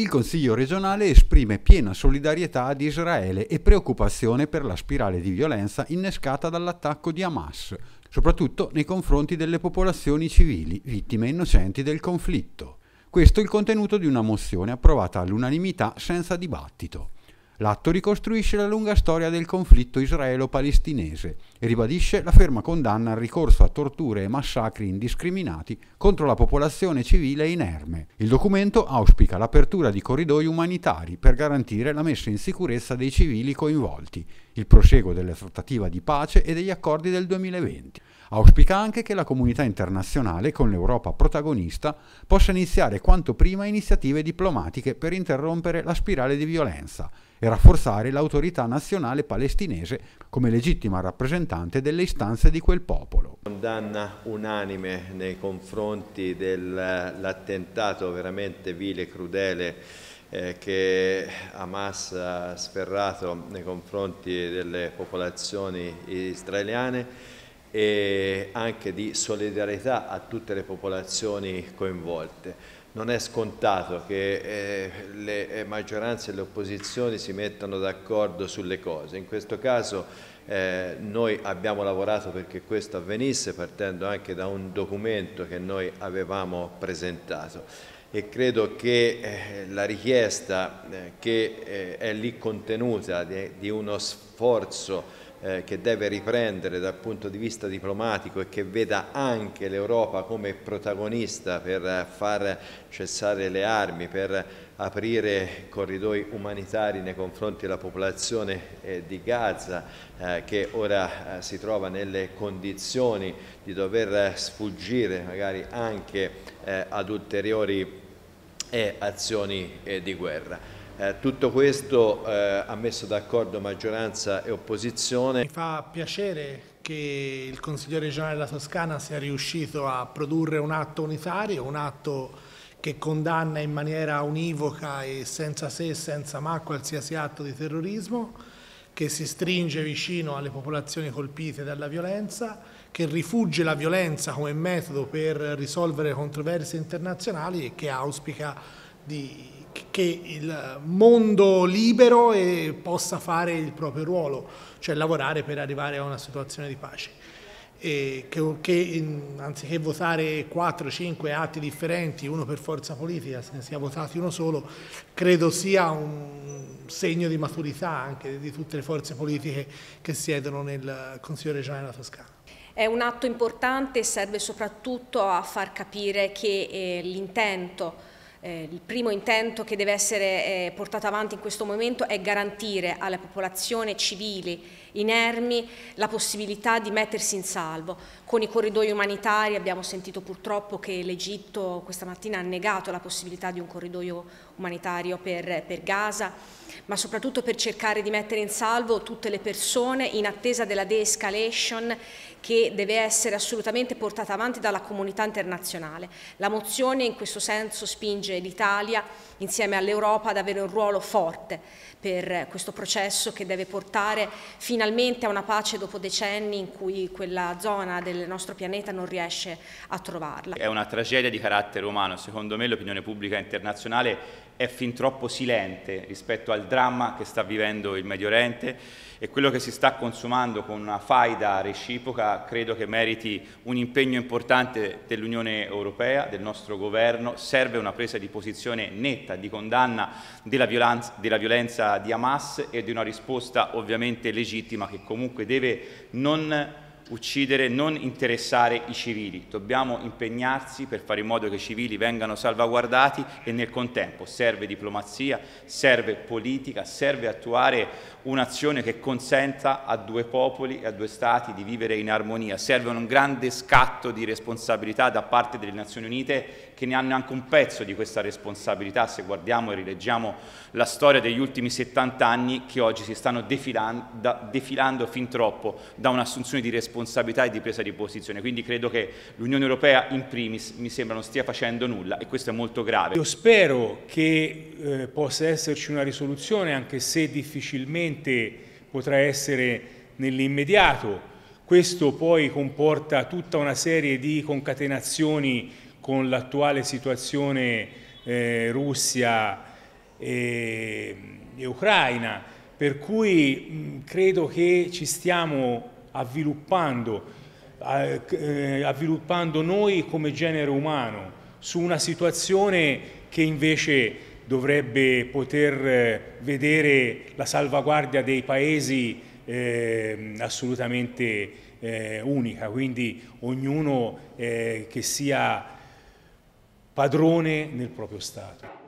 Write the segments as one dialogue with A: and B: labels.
A: Il Consiglio regionale esprime piena solidarietà ad Israele e preoccupazione per la spirale di violenza innescata dall'attacco di Hamas, soprattutto nei confronti delle popolazioni civili, vittime innocenti del conflitto. Questo è il contenuto di una mozione approvata all'unanimità senza dibattito. L'atto ricostruisce la lunga storia del conflitto israelo-palestinese e ribadisce la ferma condanna al ricorso a torture e massacri indiscriminati contro la popolazione civile inerme. Il documento auspica l'apertura di corridoi umanitari per garantire la messa in sicurezza dei civili coinvolti, il proseguo della trattativa di pace e degli accordi del 2020. Auspica anche che la comunità internazionale, con l'Europa protagonista, possa iniziare quanto prima iniziative diplomatiche per interrompere la spirale di violenza e rafforzare l'autorità nazionale palestinese come legittima rappresentante delle istanze di quel popolo.
B: Condanna unanime nei confronti dell'attentato veramente vile e crudele eh, che Hamas ha sferrato nei confronti delle popolazioni israeliane e anche di solidarietà a tutte le popolazioni coinvolte non è scontato che eh, le eh, maggioranze e le opposizioni si mettano d'accordo sulle cose. In questo caso eh, noi abbiamo lavorato perché questo avvenisse partendo anche da un documento che noi avevamo presentato e credo che eh, la richiesta eh, che eh, è lì contenuta di, di uno sforzo eh, che deve riprendere dal punto di vista diplomatico e che veda anche l'Europa come protagonista per eh, far cessare le armi, per aprire corridoi umanitari nei confronti della popolazione eh, di Gaza eh, che ora eh, si trova nelle condizioni di dover eh, sfuggire magari anche eh, ad ulteriori azioni di guerra. Eh, tutto questo eh, ha messo d'accordo maggioranza e opposizione. Mi fa
C: piacere che il Consiglio regionale della Toscana sia riuscito a produrre un atto unitario, un atto che condanna in maniera univoca e senza se e senza ma qualsiasi atto di terrorismo, che si stringe vicino alle popolazioni colpite dalla violenza, che rifugge la violenza come metodo per risolvere controversie internazionali e che auspica di che il mondo libero e possa fare il proprio ruolo, cioè lavorare per arrivare a una situazione di pace. Che, che in, anziché votare 4-5 atti differenti, uno per forza politica, se ne sia votati uno solo, credo sia un segno di maturità anche di tutte le forze politiche che siedono nel Consiglio regionale della Toscana.
D: È un atto importante e serve soprattutto a far capire che eh, l'intento eh, il primo intento che deve essere eh, portato avanti in questo momento è garantire alla popolazione civile inermi la possibilità di mettersi in salvo. Con i corridoi umanitari abbiamo sentito purtroppo che l'Egitto questa mattina ha negato la possibilità di un corridoio umanitario per, per Gaza, ma soprattutto per cercare di mettere in salvo tutte le persone in attesa della de-escalation che deve essere assolutamente portata avanti dalla comunità internazionale. La mozione in questo senso spinge l'Italia insieme all'Europa ad avere un ruolo forte per questo processo che deve portare finalmente a una pace dopo decenni in cui quella zona del nostro pianeta non riesce a trovarla. È
E: una tragedia di carattere umano, secondo me l'opinione pubblica internazionale è fin troppo silente rispetto al dramma che sta vivendo il Medio Oriente e quello che si sta consumando con una faida reciproca credo che meriti un impegno importante dell'Unione Europea, del nostro governo, serve una presa di posizione netta di condanna della violenza, della violenza di Hamas e di una risposta ovviamente legittima che comunque deve non uccidere, non interessare i civili. Dobbiamo impegnarsi per fare in modo che i civili vengano salvaguardati e nel contempo serve diplomazia, serve politica, serve attuare un'azione che consenta a due popoli e a due stati di vivere in armonia. Serve un grande scatto di responsabilità da parte delle Nazioni Unite che ne hanno anche un pezzo di questa responsabilità se guardiamo e rileggiamo la storia degli ultimi 70 anni che oggi si stanno defilando, defilando fin troppo da un'assunzione di responsabilità responsabilità e di presa di posizione, quindi credo che l'Unione Europea in primis mi sembra non stia facendo nulla e questo è molto grave. Io spero che eh, possa esserci una risoluzione anche se difficilmente potrà essere nell'immediato, questo poi comporta tutta una serie di concatenazioni con l'attuale situazione eh, Russia e, e Ucraina, per cui mh, credo che ci stiamo avviluppando, eh, avviluppando noi come genere umano su una situazione che invece dovrebbe poter eh, vedere la salvaguardia dei paesi eh, assolutamente eh, unica, quindi ognuno eh, che sia padrone nel proprio Stato.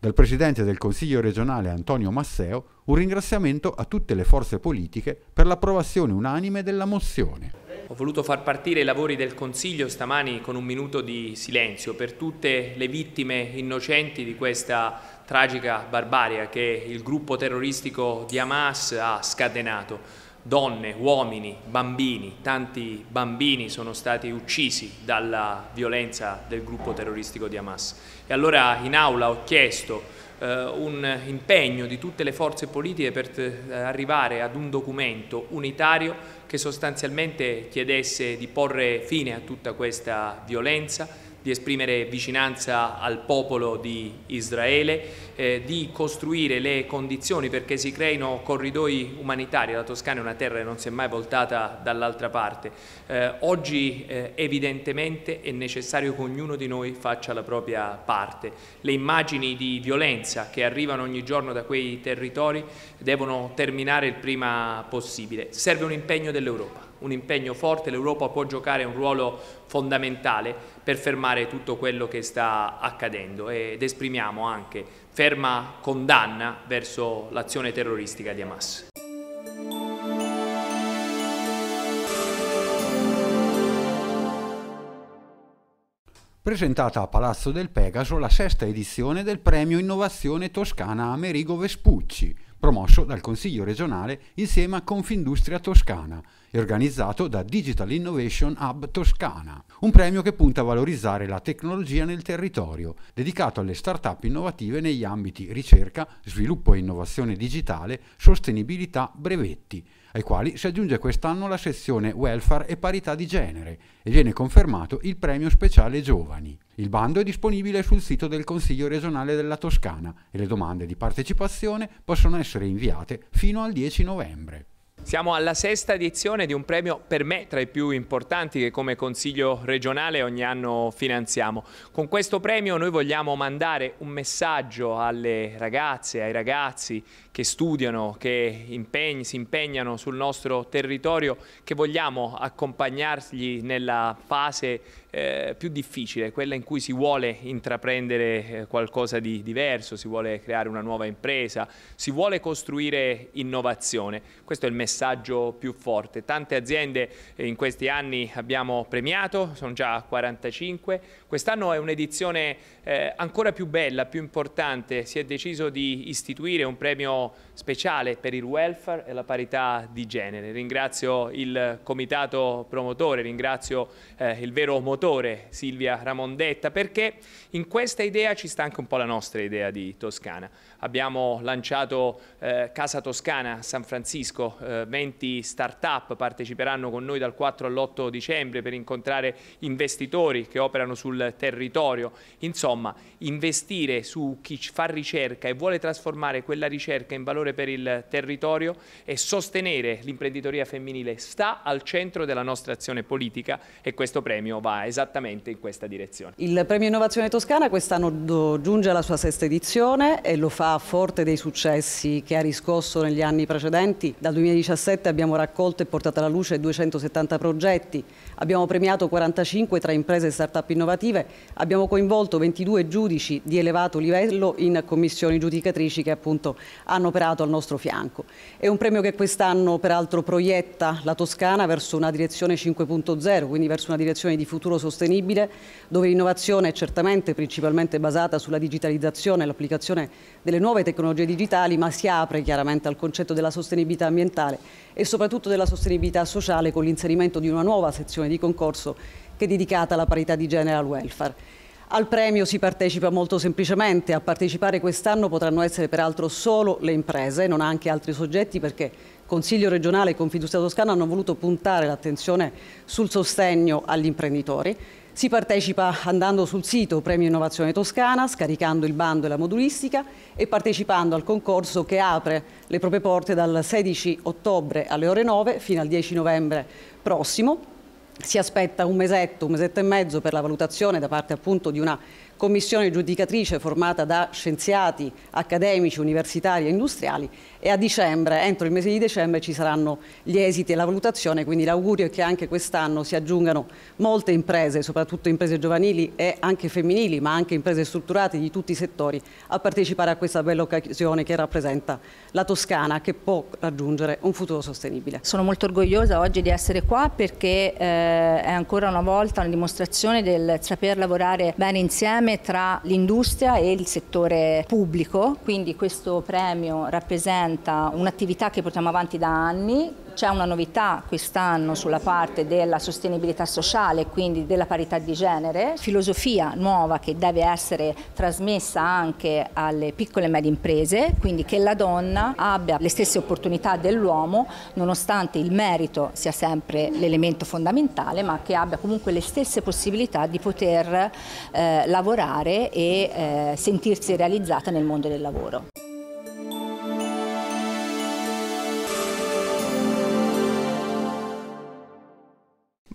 A: Dal Presidente del Consiglio regionale Antonio Masseo un ringraziamento a tutte le forze politiche per l'approvazione unanime della mozione.
F: Ho voluto far partire i lavori del Consiglio stamani con un minuto di silenzio per tutte le vittime innocenti di questa tragica barbaria che il gruppo terroristico di Hamas ha scatenato. Donne, uomini, bambini, tanti bambini sono stati uccisi dalla violenza del gruppo terroristico di Hamas. E allora in aula ho chiesto eh, un impegno di tutte le forze politiche per eh, arrivare ad un documento unitario che sostanzialmente chiedesse di porre fine a tutta questa violenza di esprimere vicinanza al popolo di Israele, eh, di costruire le condizioni perché si creino corridoi umanitari. La Toscana è una terra che non si è mai voltata dall'altra parte. Eh, oggi eh, evidentemente è necessario che ognuno di noi faccia la propria parte. Le immagini di violenza che arrivano ogni giorno da quei territori devono terminare il prima possibile. Serve un impegno dell'Europa un impegno forte, l'Europa può giocare un ruolo fondamentale per fermare tutto quello che sta accadendo ed esprimiamo anche ferma condanna verso l'azione terroristica di Hamas.
A: presentata a Palazzo del Pegaso la sesta edizione del Premio Innovazione Toscana Amerigo Vespucci, promosso dal Consiglio regionale insieme a Confindustria Toscana e organizzato da Digital Innovation Hub Toscana, un premio che punta a valorizzare la tecnologia nel territorio, dedicato alle start-up innovative negli ambiti ricerca, sviluppo e innovazione digitale, sostenibilità, brevetti, ai quali si aggiunge quest'anno la sezione Welfare e Parità di Genere e viene confermato il premio speciale Giovani. Il bando è disponibile sul sito del Consiglio regionale della Toscana e le domande di partecipazione possono essere inviate fino al 10
F: novembre. Siamo alla sesta edizione di un premio per me tra i più importanti che come Consiglio regionale ogni anno finanziamo. Con questo premio noi vogliamo mandare un messaggio alle ragazze, ai ragazzi che studiano, che impegni, si impegnano sul nostro territorio, che vogliamo accompagnargli nella fase eh, più difficile, quella in cui si vuole intraprendere eh, qualcosa di diverso, si vuole creare una nuova impresa, si vuole costruire innovazione. Questo è il messaggio più forte. Tante aziende eh, in questi anni abbiamo premiato, sono già 45. Quest'anno è un'edizione eh, ancora più bella, più importante. Si è deciso di istituire un premio speciale per il welfare e la parità di genere. Ringrazio il comitato promotore, ringrazio eh, il vero motore Silvia Ramondetta perché in questa idea ci sta anche un po' la nostra idea di Toscana abbiamo lanciato eh, Casa Toscana a San Francisco, eh, 20 start-up parteciperanno con noi dal 4 all'8 dicembre per incontrare investitori che operano sul territorio. Insomma, investire su chi fa ricerca e vuole trasformare quella ricerca in valore per il territorio e sostenere l'imprenditoria femminile sta al centro della nostra azione politica e questo premio va esattamente in questa direzione.
D: Il premio Innovazione Toscana quest'anno giunge alla sua sesta edizione e lo fa forte dei successi che ha riscosso negli anni precedenti. Dal 2017 abbiamo raccolto e portato alla luce 270 progetti, abbiamo premiato 45 tra imprese e start-up innovative, abbiamo coinvolto 22 giudici di elevato livello in commissioni giudicatrici che appunto hanno operato al nostro fianco. È un premio che quest'anno peraltro proietta la Toscana verso una direzione 5.0, quindi verso una direzione di futuro sostenibile, dove l'innovazione è certamente principalmente basata sulla digitalizzazione e l'applicazione delle delle nuove tecnologie digitali, ma si apre chiaramente al concetto della sostenibilità ambientale e soprattutto della sostenibilità sociale con l'inserimento di una nuova sezione di concorso che è dedicata alla parità di genere e al welfare. Al premio si partecipa molto semplicemente, a partecipare quest'anno potranno essere peraltro solo le imprese, non anche altri soggetti perché Consiglio regionale e Confindustria Toscana hanno voluto puntare l'attenzione sul sostegno agli imprenditori. Si partecipa andando sul sito Premio Innovazione Toscana, scaricando il bando e la modulistica e partecipando al concorso che apre le proprie porte dal 16 ottobre alle ore 9 fino al 10 novembre prossimo. Si aspetta un mesetto, un mesetto e mezzo per la valutazione da parte appunto di una commissione giudicatrice formata da scienziati, accademici, universitari e industriali e a dicembre, entro il mese di dicembre, ci saranno gli esiti e la valutazione, quindi l'augurio è che anche quest'anno si aggiungano molte imprese, soprattutto imprese giovanili e anche femminili, ma anche imprese strutturate di tutti i settori, a partecipare a questa bella occasione che rappresenta la Toscana, che può raggiungere un futuro sostenibile.
C: Sono molto orgogliosa oggi di essere qua perché eh, è ancora una volta una dimostrazione del saper lavorare bene insieme tra l'industria e il settore pubblico, quindi questo premio rappresenta diventa un'attività che portiamo avanti da anni, c'è una novità quest'anno sulla parte della sostenibilità sociale, quindi della parità di genere, filosofia nuova che deve essere trasmessa anche alle piccole e medie imprese, quindi che la donna abbia le stesse opportunità dell'uomo, nonostante il merito sia sempre l'elemento fondamentale, ma che abbia comunque le stesse possibilità di poter eh, lavorare e eh, sentirsi realizzata nel mondo del lavoro.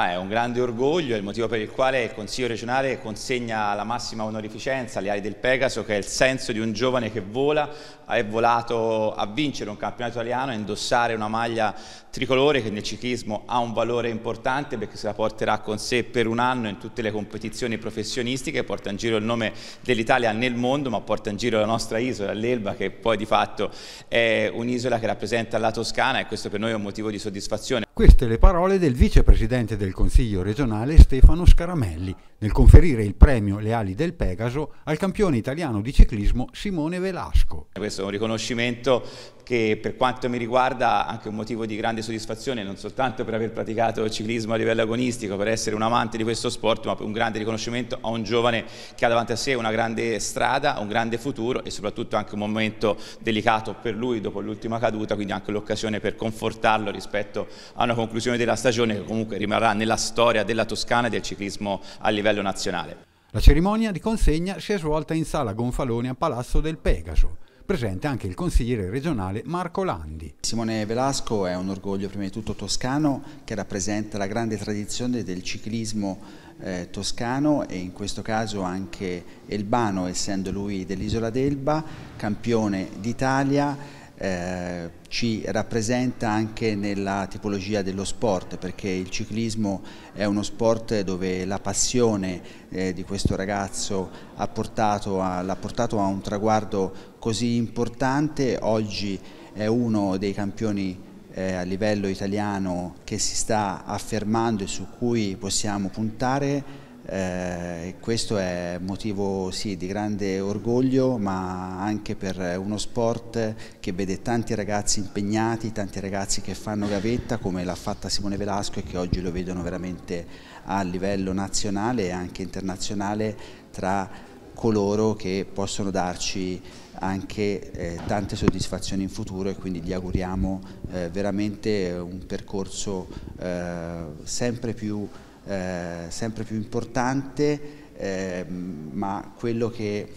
E: Ma è un grande orgoglio, è il motivo per il quale il Consiglio regionale consegna la massima onorificenza alle ali del Pegaso, che è il senso di un giovane che vola, è volato a vincere un campionato italiano, a indossare una maglia tricolore che nel ciclismo ha un valore importante perché se la porterà con sé per un anno in tutte le competizioni professionistiche, porta in giro il nome dell'Italia nel mondo, ma porta in giro la nostra isola, l'Elba, che poi di fatto è un'isola che rappresenta la Toscana e questo per noi è un motivo di soddisfazione.
A: Queste le parole del vicepresidente del Consiglio regionale Stefano Scaramelli nel conferire il premio Le ali del Pegaso al campione italiano di ciclismo
E: Simone Velasco. Questo è un riconoscimento che per quanto mi riguarda anche un motivo di grande soddisfazione, non soltanto per aver praticato il ciclismo a livello agonistico, per essere un amante di questo sport, ma un grande riconoscimento a un giovane che ha davanti a sé una grande strada, un grande futuro e soprattutto anche un momento delicato per lui dopo l'ultima caduta, quindi anche l'occasione per confortarlo rispetto a una conclusione della stagione che comunque rimarrà nella storia della Toscana e del ciclismo a livello nazionale.
A: La cerimonia di consegna si è svolta in sala Gonfaloni a
C: Palazzo del Pegaso presente anche il consigliere regionale Marco Landi. Simone Velasco è un orgoglio prima di tutto toscano che rappresenta la grande tradizione del ciclismo eh, toscano e in questo caso anche Elbano essendo lui dell'isola d'Elba, campione d'Italia eh, ci rappresenta anche nella tipologia dello sport perché il ciclismo è uno sport dove la passione eh, di questo ragazzo l'ha portato, portato a un traguardo così importante, oggi è uno dei campioni eh, a livello italiano che si sta affermando e su cui possiamo puntare eh, questo è motivo sì, di grande orgoglio, ma anche per uno sport che vede tanti ragazzi impegnati, tanti ragazzi che fanno gavetta, come l'ha fatta Simone Velasco e che oggi lo vedono veramente a livello nazionale e anche internazionale tra coloro che possono darci anche eh, tante soddisfazioni in futuro e quindi gli auguriamo eh, veramente un percorso eh, sempre più eh, sempre più importante, eh, ma quello che,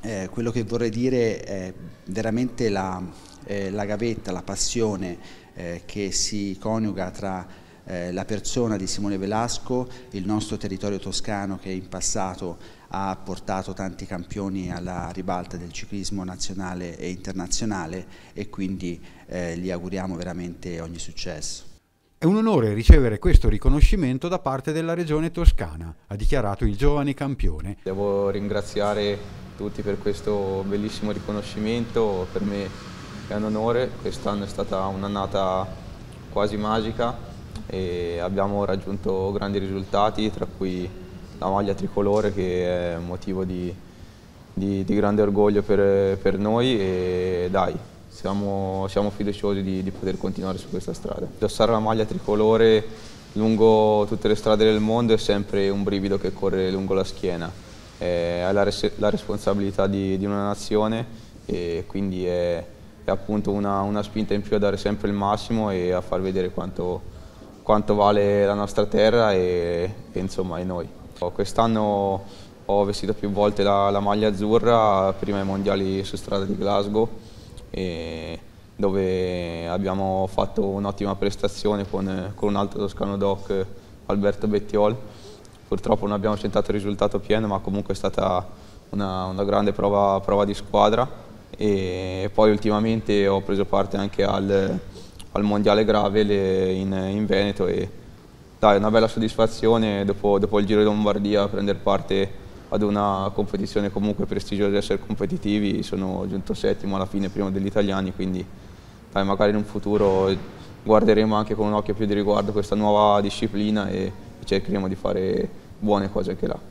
C: eh, quello che, vorrei dire è veramente la, eh, la gavetta, la passione eh, che si coniuga tra eh, la persona di Simone Velasco, il nostro territorio toscano che in passato ha portato tanti campioni alla ribalta del ciclismo nazionale e internazionale e quindi eh, gli auguriamo veramente ogni successo.
A: È un onore ricevere questo riconoscimento da parte della Regione Toscana, ha
G: dichiarato il giovane campione. Devo ringraziare tutti per questo bellissimo riconoscimento, per me è un onore, quest'anno è stata un'annata quasi magica e abbiamo raggiunto grandi risultati, tra cui la maglia tricolore che è motivo di, di, di grande orgoglio per, per noi e dai, siamo, siamo fiduciosi di, di, poter continuare su questa strada. Indossare la maglia tricolore lungo tutte le strade del mondo è sempre un brivido che corre lungo la schiena. è la, res la responsabilità di, di, una nazione e quindi è, è appunto una, una, spinta in più a dare sempre il massimo e a far vedere quanto, quanto vale la nostra terra e, e insomma e noi. Quest'anno ho vestito più volte la, la maglia azzurra, prima ai mondiali su strada di Glasgow dove abbiamo fatto un'ottima prestazione con, con, un altro toscano doc, Alberto Bettiol. Purtroppo non abbiamo sentato il risultato pieno, ma comunque è stata una, una grande prova, prova, di squadra. E poi ultimamente ho preso parte anche al, al Mondiale Gravel in, in, Veneto e dai, una bella soddisfazione dopo, dopo il Giro di Lombardia prendere parte ad una competizione comunque prestigiosa e essere competitivi, sono giunto settimo alla fine, primo degli italiani, quindi dai, magari in un futuro guarderemo anche con un occhio più di riguardo questa nuova disciplina e cercheremo di fare buone cose anche là.